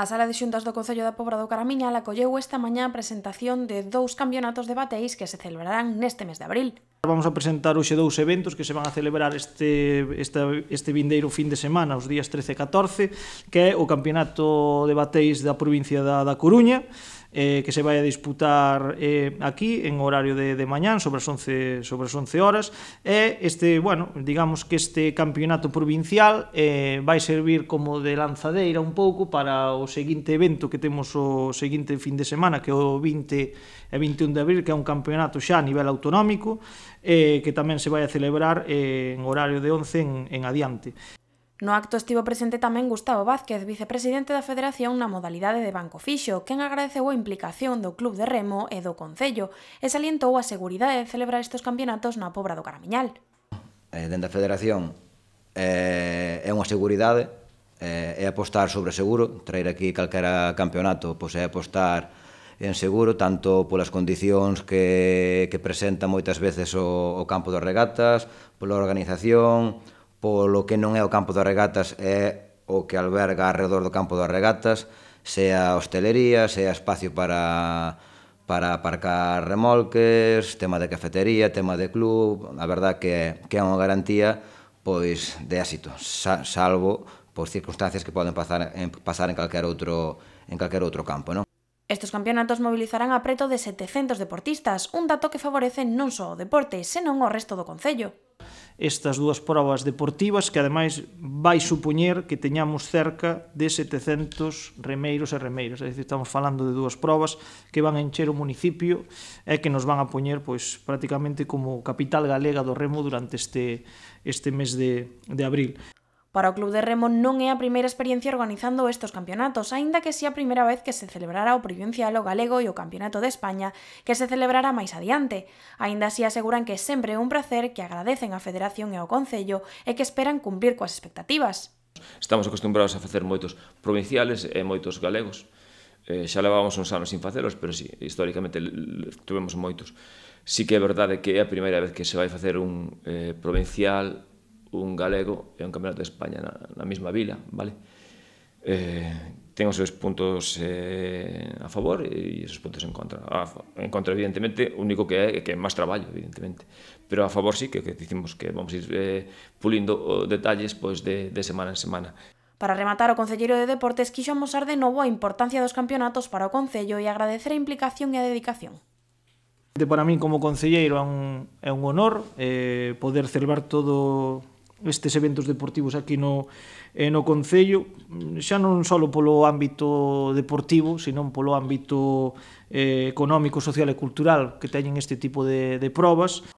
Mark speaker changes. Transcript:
Speaker 1: A sala de xuntas do Concello da Pobra do Caramiñal acolleu esta mañá a presentación de dous campeonatos de bateis que se celebrarán neste mes de abril.
Speaker 2: Vamos a presentar hoxe dous eventos que se van a celebrar este, este, este vindeiro fin de semana, os días 13 e 14, que é o Campeonato de Bateis da provincia da, da Coruña, eh, que se vai a disputar eh, aquí en horario de, de mañán sobre as 11 sobre as 11 horas e este, bueno, digamos que este campeonato provincial eh, vai servir como de lanzadeira un pouco para o seguinte evento que temos o seguinte fin de semana que é o 20 e 21 de abril que é un campeonato xa a nivel autonómico eh, que tamén se vai a celebrar eh, en horario de 11 en, en adiante.
Speaker 1: No acto estivo presente tamén Gustavo Vázquez, vicepresidente da Federación na modalidade de banco fixo, quen agradeceu a implicación do Club de Remo e do Concello e salientou a seguridade de celebrar estes campeonatos na Pobra do Caramiñal.
Speaker 3: Eh, dende a Federación eh, é unha seguridade, eh, é apostar sobre seguro, traer aquí calquera campeonato pois é apostar en seguro, tanto polas condicións que, que presenta moitas veces o, o campo das regatas, pola organización, polo que non é o campo das regatas é o que alberga alrededor do campo das regatas, sea hostelería, sea espacio para para aparcar remolques, tema de cafetería, tema de club, a verdad que, que é unha garantía pois de éxito, salvo por circunstancias que poden pasar en, pasar en calquer outro en calquer outro campo, non?
Speaker 1: Estes campeonatos mobilizarán a preto de 700 deportistas, un dato que favorece non só o deporte, senón o resto do Concello.
Speaker 2: Estas dúas probas deportivas que ademais vai supoñer que teñamos cerca de 700 remeiros e remeiras, é dicir, estamos falando de dúas probas que van a encher o municipio e que nos van a poñer pois, prácticamente como capital galega do remo durante este, este mes de, de abril.
Speaker 1: Para o Club de Remo non é a primeira experiencia organizando estes campeonatos, aínda que sea a primeira vez que se celebrará o Provincial, o Galego e o Campeonato de España, que se celebrará máis adiante. Aínda así aseguran que é sempre un placer, que agradecen á Federación e ao Concello e que esperan cumplir coas expectativas.
Speaker 4: Estamos acostumbrados a facer moitos provinciales e moitos galegos. Eh, xa levábamos uns anos sin facelos, pero sí, históricamente tuvemos moitos. Sí que é verdade que é a primeira vez que se vai facer un eh, provincial un galego e un campeonato de España na, na mesma vila, vale? Eh, ten os seus puntos eh, a favor e os seus puntos en contra. A, en contra, evidentemente, o único que é que é máis traballo, evidentemente. Pero a favor sí que, que dicimos que vamos ir eh, pulindo detalles pois, de, de semana en semana.
Speaker 1: Para rematar, o Concelleiro de Deportes quixo amosar de novo a importancia dos campeonatos para o Concello e agradecer a implicación e a dedicación.
Speaker 2: Para mí, como Concelleiro, é un, é un honor eh, poder celebrar todo estes eventos deportivos aquí no, eh, no Concello, xa non só polo ámbito deportivo, senón polo ámbito eh, económico, social e cultural que teñen este tipo de, de probas.